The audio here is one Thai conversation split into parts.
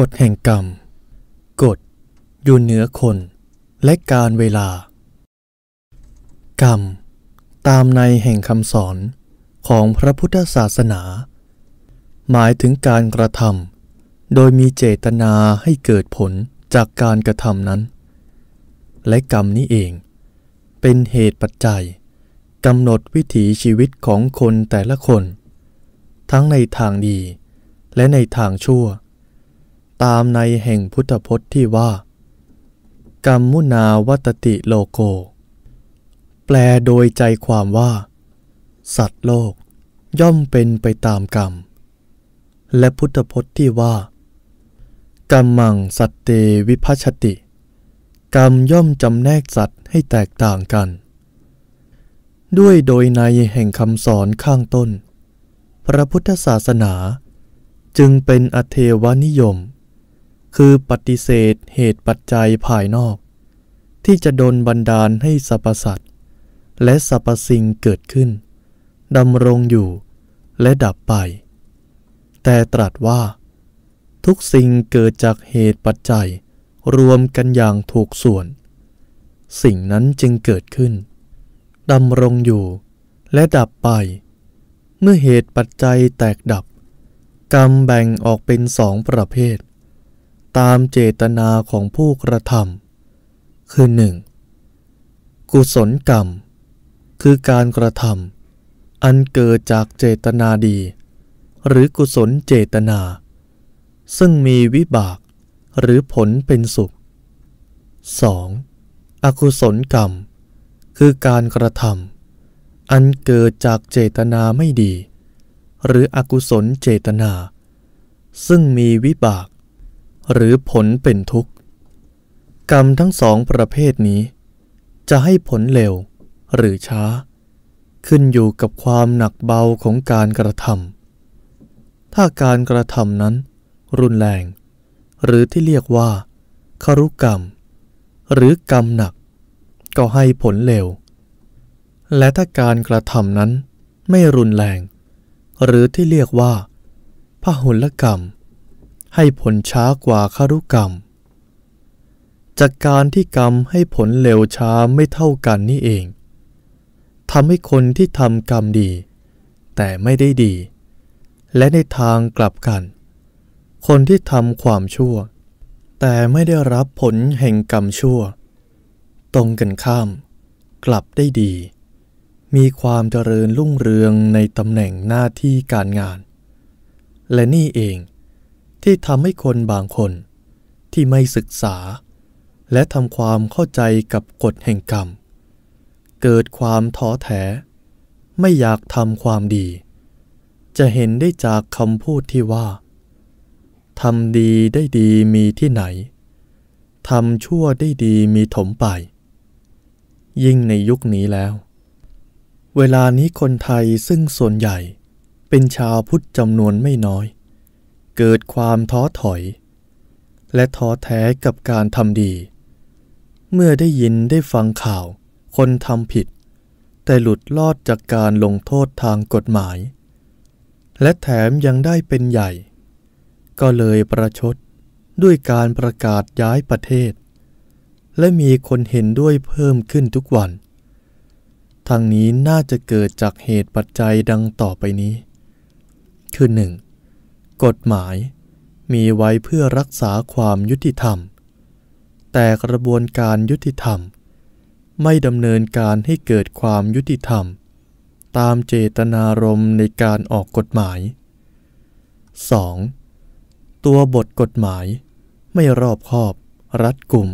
กฎแห่งกรรม กฎอยู่เหนือคน และการเวลา กรรม ตามในแห่งคำสอนของพระพุทธศาสนา หมายถึงการกระทำโดยมีเจตนาให้เกิดผลจากการกระทำนั้น และกรรมนี้เอง เป็นเหตุปัจจัยกำหนดวิถีชีวิตของคนแต่ละคน ทั้งในทางดีและในทางชั่วตามในแห่งพุทธพจน์ที่ว่า กรรมุนาวัตติโลโก แปลโดยใจความว่า สัตว์โลกย่อมเป็นไปตามกรรม และพุทธพจน์ที่ว่ากรรมัง สัตเตวิพัชติ กรรมย่อมจำแนกสัตว์ให้แตกต่างกัน ด้วยโดยในแห่งคำสอนข้างต้น พระพุทธศาสนา จึงเป็นอเทวนิยมคือปฏิเสธเหตุปัจจัยภายนอก ที่จะดนบันดาลให้สรรพสัตว์และสรรพสิ่งเกิดขึ้นดำรงอยู่และดับไป แต่ตรัสว่า ทุกสิ่งเกิดจากเหตุปัจจัย รวมกันอย่างถูกส่วน สิ่งนั้นจึงเกิดขึ้นดำรงอยู่และดับไป เมื่อเหตุปัจจัยแตกดับกรรมแบ่งออกเป็นสองประเภทตามเจตนาของผู้กระทำคือ 1. กุศลกรรม คือการกระทำอันเกิดจากเจตนาดี หรือกุศลเจตนา ซึ่งมีวิบากหรือผลเป็นสุข 2. อกุศลกรรมคือการกระทำอันเกิดจากเจตนาไม่ดี หรืออกุศลเจตนา ซึ่งมีวิบากหรือผลเป็นทุกข์กรรมทั้งสองประเภทนี้ จะให้ผลเร็วหรือช้า ขึ้นอยู่กับความหนักเบาของการกระทำถ้าการกระทำนั้น รุนแรงหรือที่เรียกว่าคารุกรรม หรือกรรมหนัก ก็ให้ผลเร็ว และถ้าการกระทำนั้นไม่รุนแรงหรือที่เรียกว่าพหุลกรรมให้ผลช้ากว่าคารุกรรม จากการที่กรรมให้ผลเร็วช้าไม่เท่ากันนี่เอง ทำให้คนที่ทำกรรมดี แต่ไม่ได้ดี และในทางกลับกัน คนที่ทำความชั่ว แต่ไม่ได้รับผลแห่งกรรมชั่ว ตรงกันข้าม กลับได้ดี มีความเจริญรุ่งเรืองในตำแหน่งหน้าที่การงาน และนี่เองที่ทำให้คนบางคนที่ไม่ศึกษา และทำความเข้าใจกับกฎแห่งกรรม เกิดความท้อแท้ ไม่อยากทำความดี จะเห็นได้จากคำพูดที่ว่าทำดีได้ดีมีที่ไหนทำชั่วได้ดีมีถมไป ยิ่งในยุคนี้แล้ว เวลานี้คนไทยซึ่งส่วนใหญ่เป็นชาวพุทธจำนวนไม่น้อยเกิดความท้อถอย และท้อแท้กับการทำดี เมื่อได้ยินได้ฟังข่าวคนทำผิด แต่หลุดลอดจากการลงโทษทางกฎหมาย และแถมยังได้เป็นใหญ่ ก็เลยประชดด้วยการประกาศย้ายประเทศ และมีคนเห็นด้วยเพิ่มขึ้นทุกวันทางนี้น่าจะเกิดจากเหตุปัจจัยดังต่อไปนี้คือหนึ่งกฎหมายมีไว้เพื่อรักษาความยุติธรรม แต่กระบวนการยุติธรรม ไม่ดำเนินการให้เกิดความยุติธรรม ตามเจตนารมณ์ในการออกกฎหมาย 2. ตัวบทกฎหมายไม่รอบคอบ รัดกลุ่ม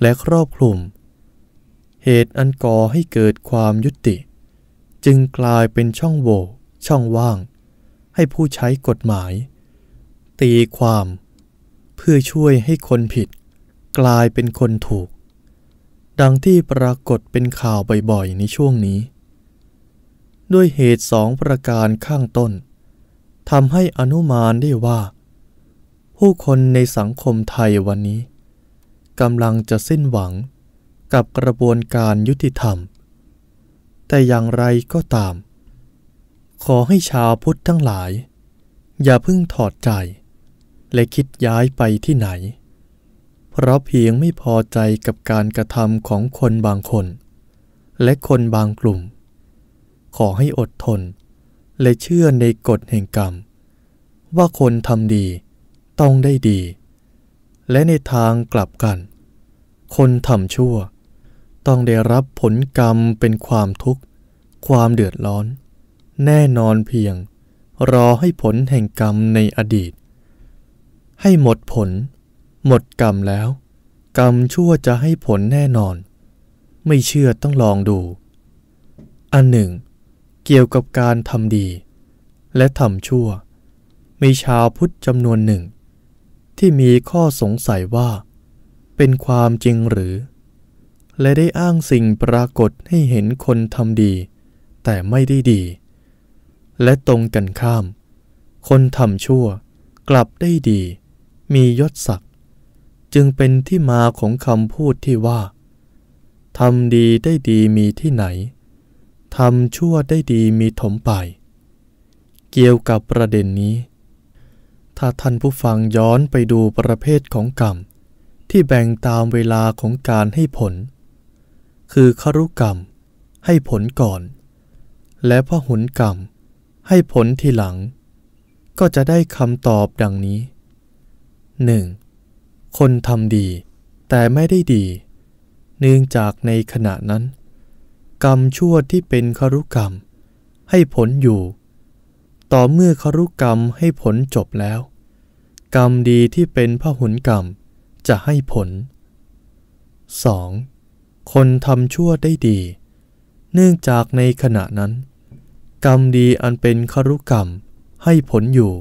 และครอบคลุม เหตุอันก่อให้เกิดความยุติ จึงกลายเป็นช่องโหว่ช่องว่าง ให้ผู้ใช้กฎหมายตีความเพื่อช่วยให้คนผิดกลายเป็นคนถูก ดังที่ปรากฏเป็นข่าวบ่อยๆ ในช่วงนี้ ด้วยเหตุสองประการข้างต้นทำให้อนุมานได้ว่า ผู้คนในสังคมไทยวันนี้กำลังจะสิ้นหวังกับกระบวนการยุติธรรม แต่อย่างไรก็ตาม ขอให้ชาวพุทธทั้งหลาย อย่าเพิ่งถอดใจและคิดย้ายไปที่ไหน เพราะเพียงไม่พอใจกับการกระทำของคนบางคน และคนบางกลุ่ม ขอให้อดทน และเชื่อในกฎแห่งกรรม ว่าคนทำดีต้องได้ดี และในทางกลับกัน คนทำชั่ว ต้องได้รับผลกรรมเป็นความทุกข์ ความเดือดร้อน แน่นอนเพียงรอให้ผลแห่งกรรมในอดีตให้หมดผล หมดกรรมแล้วกรรมชั่วจะให้ผลแน่นอน ไม่เชื่อต้องลองดู อันหนึ่ง เกี่ยวกับการทำดี และทำชั่ว มีชาวพุทธจำนวนหนึ่ง ที่มีข้อสงสัยว่า เป็นความจริงหรือ และได้อ้างสิ่งปรากฏให้เห็นคนทำดี แต่ไม่ได้ดี และตรงกันข้าม คนทำชั่วกลับได้ดีมียศศักดิ์จึงเป็นที่มาของคำพูดที่ว่าทำดีได้ดีมีที่ไหนทำชั่วได้ดีมีถมไป เกี่ยวกับประเด็นนี้ ถ้าท่านผู้ฟังย้อนไปดูประเภทของกรรม ที่แบ่งตามเวลาของการให้ผล คือครุกรรมให้ผลก่อน และพหุนกรรมให้ผลทีหลัง ก็จะได้คำตอบดังนี้ 1. คนทำดีแต่ไม่ได้ดี เนื่องจากในขณะนั้น กรรมชั่วที่เป็นครุกรรม ให้ผลอยู่ ต่อเมื่อครุกรรมให้ผลจบแล้ว กรรมดีที่เป็นพหุนกรรมจะให้ผล 2. คนทำชั่วได้ดี เนื่องจากในขณะนั้น กรรมดีอันเป็นครุกรรมให้ผลอยู่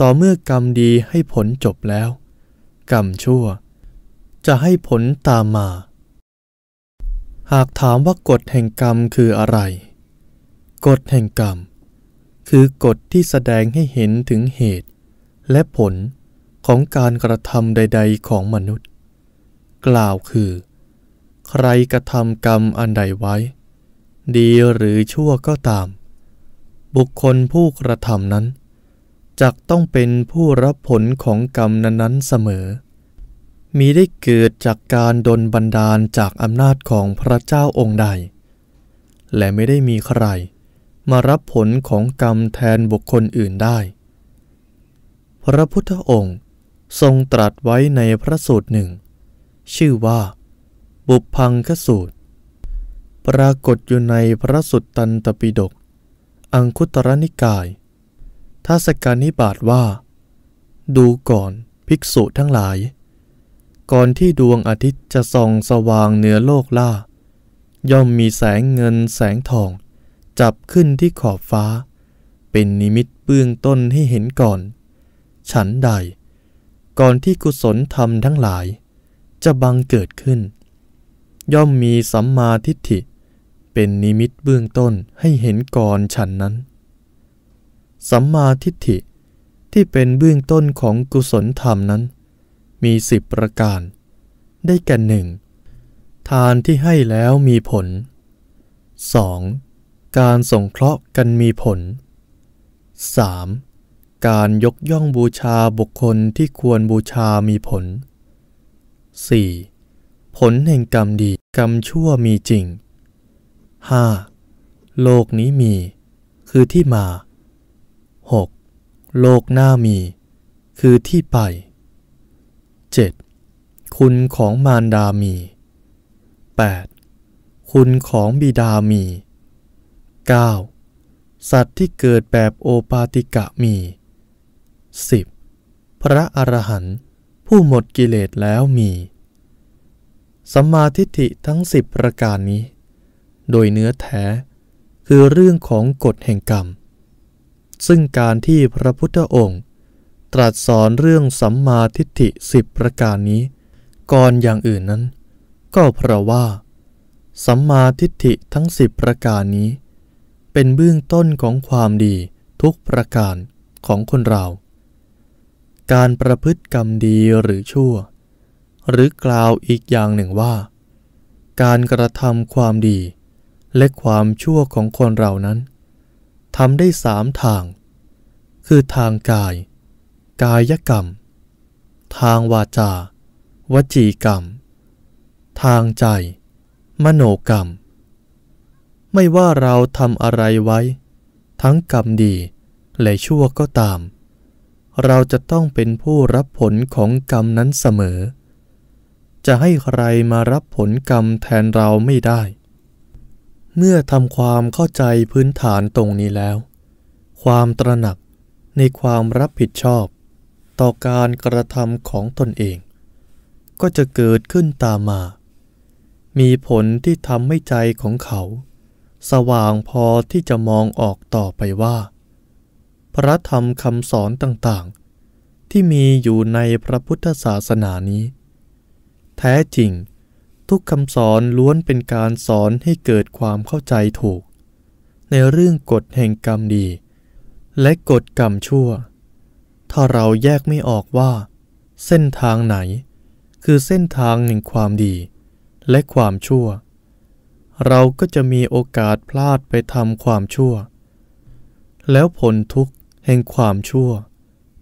ต่อเมื่อกรรมดีให้ผลจบแล้ว กรรมชั่ว จะให้ผลตามมา หากถามว่ากฎแห่งกรรมคืออะไร กฎแห่งกรรม คือกฎที่แสดงให้เห็นถึงเหตุและผลของการกระทำใด ๆของมนุษย์ กล่าวคือ ใครกระทำกรรมอันใดไว้ ดีหรือชั่วก็ตาม บุคคลผู้กระทำนั้นจักต้องเป็นผู้รับผลของกรรมนั้นๆเสมอ มีได้เกิดจากการดนบันดาลจากอำนาจของพระเจ้าองค์ใด และไม่ได้มีใครมารับผลของกรรมแทนบุคคลอื่นได้ พระพุทธองค์ทรงตรัสไว้ในพระสูตรหนึ่ง ชื่อว่า บุพังคสูตร ปรากฏอยู่ในพระสุตตันตปิฎกอังคุตรนิกายท้าสกานิบาตว่า ดูก่อนภิกษุทั้งหลาย ก่อนที่ดวงอาทิตย์จะส่องสว่างเหนือโลกล่าย่อมมีแสงเงินแสงทอง จับขึ้นที่ขอบฟ้า เป็นนิมิตเบื้องต้นให้เห็นก่อน ฉันใด ก่อนที่กุศลธรรมทั้งหลาย จะบังเกิดขึ้น ย่อมมีสัมมาทิฏฐิ เป็นนิมิตเบื้องต้นให้เห็นก่อนฉันนั้นสัมมาทิฏฐิ ที่เป็นเบื้องต้นของกุศลธรรมนั้น มีสิบประการ ได้แก่หนึ่งทานที่ให้แล้วมีผล 2. การสงเคราะห์กันมีผล 3. การยกย่องบูชาบุคคลที่ควรบูชามีผล 4. ผลแห่งกรรมดีกรรมชั่วมีจริง 5. โลกนี้มี คือที่มาโลกหน้ามี คือที่ไป 7. คุณของมารดามี 8. คุณของบิดามี 9. สัตว์ที่เกิดแบบโอปาติกะมี 10. พระอรหันต์ผู้หมดกิเลสแล้วมีสัมมาทิฏฐิทั้งสิบประการนี้ โดยเนื้อแท้ คือเรื่องของกฎแห่งกรรมซึ่งการที่พระพุทธองค์ ตรัสสอนเรื่องสัมมาทิฏฐิสิบประการนี้ก่อนอย่างอื่นนั้น ก็เพราะว่าสัมมาทิฏฐิทั้งสิบประการนี้ เป็นเบื้องต้นของความดีทุกประการของคนเรา การประพฤติกรรมดีหรือชั่ว หรือกล่าวอีกอย่างหนึ่งว่า การกระทำความดีและความชั่วของคนเรานั้นทำได้สามทาง คือทางกาย กายกรรม ทางวาจา วจีกรรม ทางใจ มโนกรรม ไม่ว่าเราทำอะไรไว้ ทั้งกรรมดี และชั่วก็ตาม เราจะต้องเป็นผู้รับผลของกรรมนั้นเสมอ จะให้ใครมารับผลกรรมแทนเราไม่ได้เมื่อทำความเข้าใจพื้นฐานตรงนี้แล้ว ความตระหนักในความรับผิดชอบ ต่อการกระทำของตนเอง ก็จะเกิดขึ้นตามมา มีผลที่ทำให้ใจของเขา สว่างพอที่จะมองออกต่อไปว่า พระธรรมคำสอนต่างๆ ที่มีอยู่ในพระพุทธศาสนานี้ แท้จริงทุกคำสอนล้วนเป็นการสอนให้เกิดความเข้าใจถูก ในเรื่องกฎแห่งกรรมดี และกฎกรรมชั่ว ถ้าเราแยกไม่ออกว่า เส้นทางไหน คือเส้นทางแห่งความดีและความชั่ว เราก็จะมีโอกาสพลาดไปทำความชั่ว แล้วผลทุกข์แห่งความชั่ว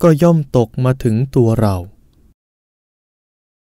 ก็ย่อมตกมาถึงตัวเรา